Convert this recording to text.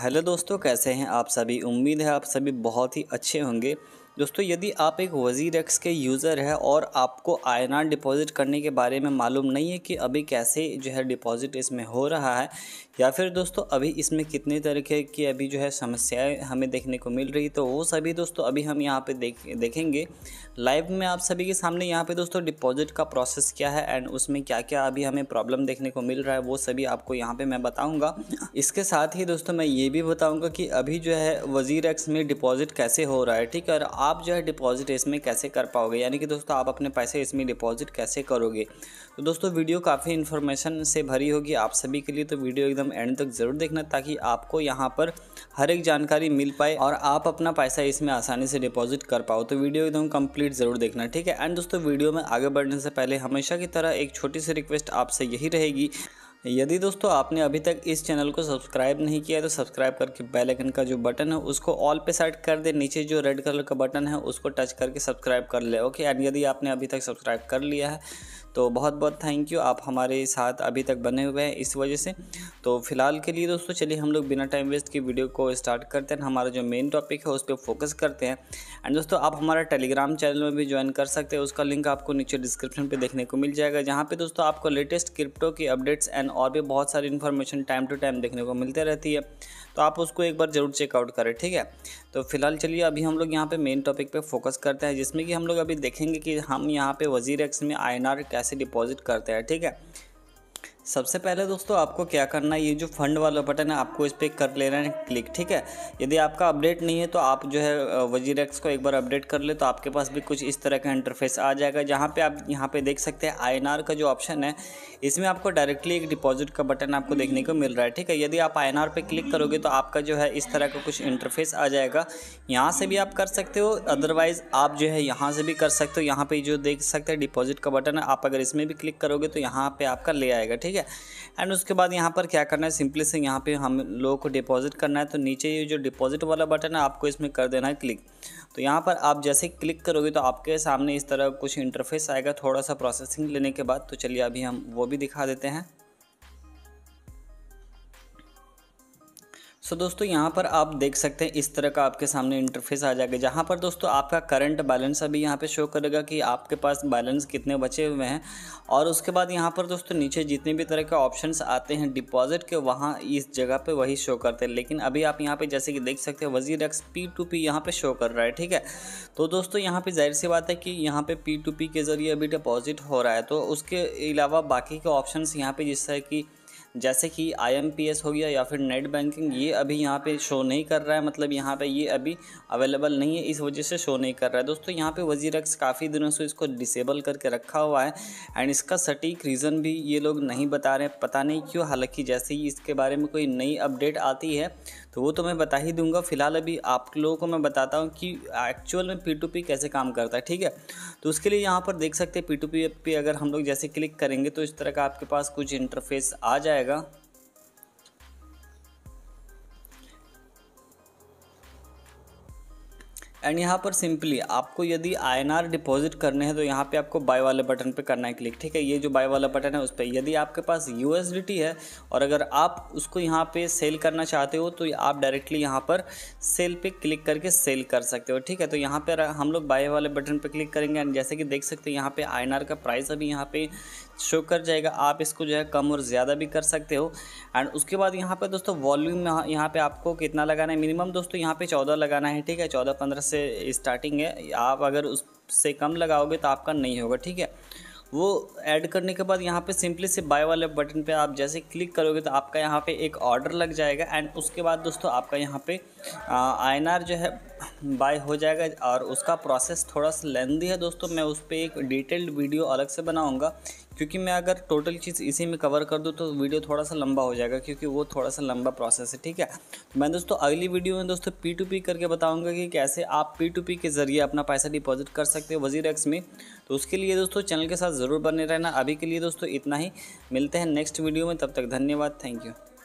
hello दोस्तों कैसे हैं आप सभी उम्मीद है आप सभी बहुत ही अच्छे होंगे दोस्तों यदि आप एक वज़ीर एक्स के यूज़र है और आपको आई डिपॉज़िट करने के बारे में मालूम नहीं है कि अभी कैसे जो है डिपॉज़िट इसमें हो रहा है या फिर दोस्तों अभी इसमें कितने तरीके की अभी जो है समस्याएं हमें देखने को मिल रही तो वो सभी दोस्तों अभी हम यहाँ पे देख देखेंगे लाइव में आप सभी के सामने यहाँ पे दोस्तों डिपॉजिट का प्रोसेस क्या है एंड उसमें क्या क्या अभी हमें प्रॉब्लम देखने को मिल रहा है वो सभी आपको यहाँ पर मैं बताऊँगा इसके साथ ही दोस्तों मैं ये भी बताऊँगा कि अभी जो है वजीर एक्स में डिपॉजिट कैसे हो रहा है ठीक है आप जो है डिपॉजिट इसमें कैसे कर पाओगे यानी कि दोस्तों आप अपने पैसे इसमें डिपॉजिट कैसे करोगे तो दोस्तों वीडियो काफ़ी इन्फॉर्मेशन से भरी होगी आप सभी के लिए तो वीडियो एकदम एंड तक ज़रूर देखना ताकि आपको यहाँ पर हर एक जानकारी मिल पाए और आप अपना पैसा इसमें आसानी से डिपॉजिट कर पाओ तो वीडियो एकदम कम्प्लीट ज़रूर देखना ठीक है एंड दोस्तों वीडियो में आगे बढ़ने से पहले हमेशा की तरह एक छोटी सी रिक्वेस्ट आपसे यही रहेगी यदि दोस्तों आपने अभी तक इस चैनल को सब्सक्राइब नहीं किया तो सब्सक्राइब करके बेल आइकन का जो बटन है उसको ऑल पे सेट कर दे नीचे जो रेड कलर का बटन है उसको टच करके सब्सक्राइब कर ले ओके एंड यदि आपने अभी तक सब्सक्राइब कर लिया है तो बहुत बहुत थैंक यू आप हमारे साथ अभी तक बने हुए हैं इस वजह से तो फिलहाल के लिए दोस्तों चलिए हम लोग बिना टाइम वेस्ट की वीडियो को स्टार्ट करते हैं हमारा जो मेन टॉपिक है उस पर फोकस करते हैं एंड दोस्तों आप हमारा टेलीग्राम चैनल में भी ज्वाइन कर सकते हैं उसका लिंक आपको नीचे डिस्क्रिप्शन पर देखने को मिल जाएगा जहाँ पर दोस्तों आपको लेटेस्ट क्रिप्टो की अपडेट्स एंड और भी बहुत सारी इन्फॉर्मेशन टाइम टू टाइम देखने को मिलते रहती है तो आप उसको एक बार ज़रूर चेकआउट करें ठीक है तो फिलहाल चलिए अभी हम लोग यहाँ पे मेन टॉपिक पे फोकस करते हैं जिसमें कि हम लोग अभी देखेंगे कि हम यहाँ पे वजीर एक्स में आई कैसे पैसे डिपॉजिट करते हैं ठीक है सबसे पहले दोस्तों आपको क्या करना है ये जो फंड वाला बटन है आपको इस पर कर लेना है क्लिक ठीक है यदि आपका अपडेट नहीं है तो आप जो है वजीर एक्स को एक बार अपडेट कर ले तो आपके पास भी कुछ इस तरह का इंटरफेस आ जाएगा जहाँ पे आप यहाँ पे देख सकते हैं आई का जो ऑप्शन है इसमें आपको डायरेक्टली एक डिपॉजिट का बटन आपको देखने को मिल रहा है ठीक है यदि आप आई पे क्लिक करोगे तो आपका जो है इस तरह का कुछ इंटरफेस आ जाएगा यहाँ से भी आप कर सकते हो अदरवाइज़ आप जो है यहाँ से भी कर सकते हो यहाँ पर जो देख सकते हैं डिपॉजिट का बटन है आप अगर इसमें भी क्लिक करोगे तो यहाँ पर आपका ले आएगा ठीक है ठीक है एंड उसके बाद यहाँ पर क्या करना है सिंपली से यहाँ पे हम लोगों को डिपॉजिट करना है तो नीचे ये जो डिपॉजिट वाला बटन है आपको इसमें कर देना है क्लिक तो यहाँ पर आप जैसे क्लिक करोगे तो आपके सामने इस तरह कुछ इंटरफेस आएगा थोड़ा सा प्रोसेसिंग लेने के बाद तो चलिए अभी हम वो भी दिखा देते हैं सो so, दोस्तों यहाँ पर आप देख सकते हैं इस तरह का आपके सामने इंटरफेस आ जाएगा जहाँ पर दोस्तों आपका करंट बैलेंस अभी यहाँ पे शो करेगा कि आपके पास बैलेंस कितने बचे हुए हैं और उसके बाद यहाँ पर दोस्तों नीचे जितने भी तरह के ऑप्शन आते हैं डिपॉजिट के वहाँ इस जगह पर वही शो करते हैं लेकिन अभी आप यहाँ पर जैसे कि देख सकते हैं वजीर एक्स पी टू पी यहाँ पर शो कर रहा है ठीक है तो दोस्तों यहाँ पर जाहिर सी बात है कि यहाँ पर पी टू पी के ज़रिए अभी डिपॉजिट हो रहा है तो उसके अलावा बाकी के ऑप्शन यहाँ पर जिससे कि जैसे कि आईएमपीएस हो गया या फिर नेट बैंकिंग ये अभी यहाँ पे शो नहीं कर रहा है मतलब यहाँ पे ये अभी अवेलेबल नहीं है इस वजह से शो नहीं कर रहा है दोस्तों यहाँ पे रक्स काफ़ी दिनों से इसको डिसेबल करके रखा हुआ है एंड इसका सटीक रीज़न भी ये लोग नहीं बता रहे पता नहीं क्यों हालांकि जैसे ही इसके बारे में कोई नई अपडेट आती है तो वो तो मैं बता ही दूंगा फिलहाल अभी आप लोगों को मैं बताता हूँ कि एक्चुअल में पी टू पी कैसे काम करता है ठीक है तो उसके लिए यहाँ पर देख सकते हैं पी टू पी पे अगर हम लोग जैसे क्लिक करेंगे तो इस तरह का आपके पास कुछ इंटरफेस आ जाएगा एंड यहाँ पर सिंपली आपको यदि आईएनआर डिपॉजिट करने हैं तो यहाँ पे आपको बाय वाले बटन पे करना है क्लिक ठीक है ये जो बाय वाला बटन है उस पर यदि आपके पास यूएसडीटी है और अगर आप उसको यहाँ पे सेल करना चाहते हो तो आप डायरेक्टली यहाँ पर सेल पे क्लिक करके सेल कर सकते हो ठीक है तो यहाँ पर हम लोग बाय वाले बटन पर क्लिक करेंगे एंड जैसे कि देख सकते हैं यहाँ पर आई का प्राइस अभी यहाँ पर शो कर जाएगा आप इसको जो है कम और ज़्यादा भी कर सकते हो एंड उसके बाद यहाँ पर दोस्तों वॉल्यूम यहाँ पर आपको कितना लगाना है मिनिमम दोस्तों यहाँ पर चौदह लगाना है ठीक है चौदह पंद्रह से से स्टार्टिंग है आप अगर उससे कम लगाओगे तो आपका नहीं होगा ठीक है वो ऐड करने के बाद यहाँ पे सिंपली से बाय वाले बटन पे आप जैसे क्लिक करोगे तो आपका यहाँ पे एक ऑर्डर लग जाएगा एंड उसके बाद दोस्तों आपका यहाँ पे आई जो है बाय हो जाएगा और उसका प्रोसेस थोड़ा सा लेंदी है दोस्तों मैं उस पर एक डिटेल्ड वीडियो अलग से बनाऊँगा क्योंकि मैं अगर टोटल चीज़ इसी में कवर कर दूँ तो वीडियो थोड़ा सा लंबा हो जाएगा क्योंकि वो थोड़ा सा लंबा प्रोसेस है ठीक है तो मैं दोस्तों अगली वीडियो में दोस्तों पी टू पी करके बताऊँगा कि कैसे आप पी टू पी के ज़रिए अपना पैसा डिपॉजिट कर सकते हो वजीर एक्स में तो उसके लिए दोस्तों चैनल के साथ ज़रूर बने रहना अभी के लिए दोस्तों इतना ही मिलते हैं नेक्स्ट वीडियो में तब तक धन्यवाद थैंक यू